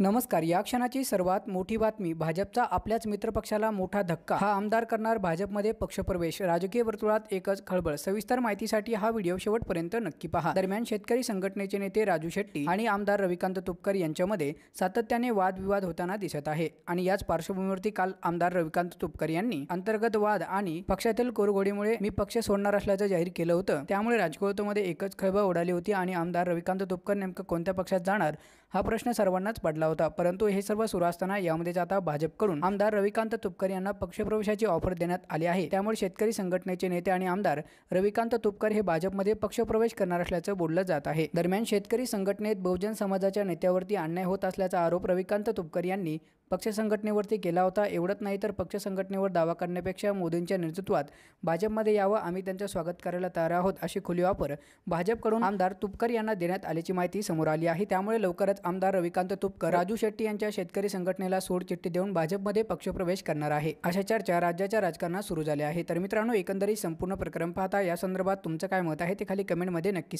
नमस्कार या क्षणाची सर्वात मोठी बातमी भाजपचा आपल्याच मित्रपक्षाला मोठा धक्का हा आमदार करणार भाजपमध्ये पक्षप्रवेश राजकीय वर्तुळात एकच खळबळ सविस्तर माहितीसाठी हा व्हिडिओ शेवटपर्यंत नक्की पहा दरम्यान शेतकरी संघटनेचे नेते राजू शेट्टी आणि आमदार रविकांत तुपकर यांच्यामध्ये सातत्याने वादविवाद होताना दिसत आहे आणि याच पार्श्वभूमीवरती काल आमदार रविकांत तुपकर यांनी अंतर्गत वाद आणि पक्षातील कोरगोडीमुळे मी पक्ष सोडणार असल्याचं जाहीर केलं होतं त्यामुळे राजकोळतोमध्ये एकच खळबळ उडाली होती आणि आमदार रविकांत तुपकर नेमकं कोणत्या पक्षात जाणार हा प्रश्न सर्वांनाच पडला होता परंतु हे सर्व सुरू असताना यामध्येच आता भाजपकडून आमदार रविकांत तुपकर यांना पक्षप्रवेशाची ऑफर देण्यात आली आहे त्यामुळे शेतकरी संघटनेचे नेते आणि आमदार रविकांत तुपकर हे भाजपमध्ये पक्षप्रवेश करणार असल्याचं बोललं जात आहे दरम्यान शेतकरी संघटनेत बहुजन समाजाच्या नेत्यावरती अन्याय होत असल्याचा आरोप रविकांत तुपकर यांनी पक्ष संघटनेवरती केला होता एवढंच नाही तर पक्ष संघटनेवर दावा करण्यापेक्षा मोदींच्या नेतृत्वात भाजपमध्ये यावं आम्ही त्यांचं स्वागत करायला तयार आहोत अशी खुली वापर भाजपकडून आमदार तुपकर यांना देण्यात आल्याची माहिती समोर आली आहे त्यामुळे लवकरच आमदार रविकांत तुपकर राजू शेट्टी यांच्या शेतकरी संघटनेला सोड चिठ्ठी देऊन भाजपमध्ये पक्षप्रवेश करणार आहे अशा चर्चा राज्याच्या राजकारणात सुरू झाल्या आहे तर मित्रांनो एकंदरीत संपूर्ण प्रक्रम पाहता या संदर्भात तुमचं काय मत आहे ते खाली कमेंटमध्ये नक्की